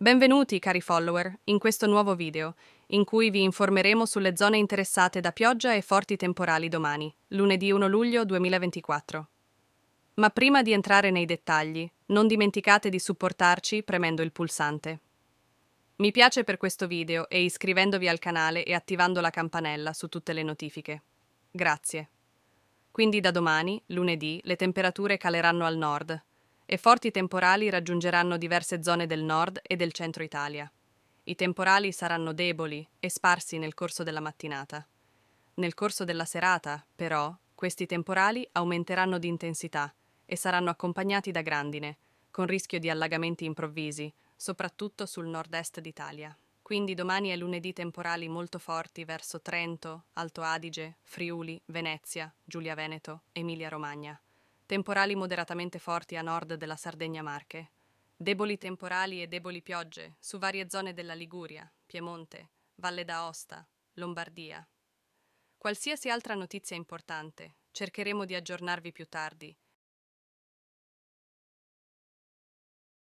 Benvenuti cari follower in questo nuovo video, in cui vi informeremo sulle zone interessate da pioggia e forti temporali domani, lunedì 1 luglio 2024. Ma prima di entrare nei dettagli, non dimenticate di supportarci premendo il pulsante. Mi piace per questo video e iscrivendovi al canale e attivando la campanella su tutte le notifiche. Grazie. Quindi da domani, lunedì, le temperature caleranno al nord, e forti temporali raggiungeranno diverse zone del nord e del centro Italia. I temporali saranno deboli e sparsi nel corso della mattinata. Nel corso della serata, però, questi temporali aumenteranno di intensità e saranno accompagnati da grandine, con rischio di allagamenti improvvisi, soprattutto sul nord-est d'Italia. Quindi domani è lunedì temporali molto forti verso Trento, Alto Adige, Friuli, Venezia, Giulia Veneto, Emilia Romagna. Temporali moderatamente forti a nord della Sardegna Marche. Deboli temporali e deboli piogge su varie zone della Liguria, Piemonte, Valle d'Aosta, Lombardia. Qualsiasi altra notizia importante cercheremo di aggiornarvi più tardi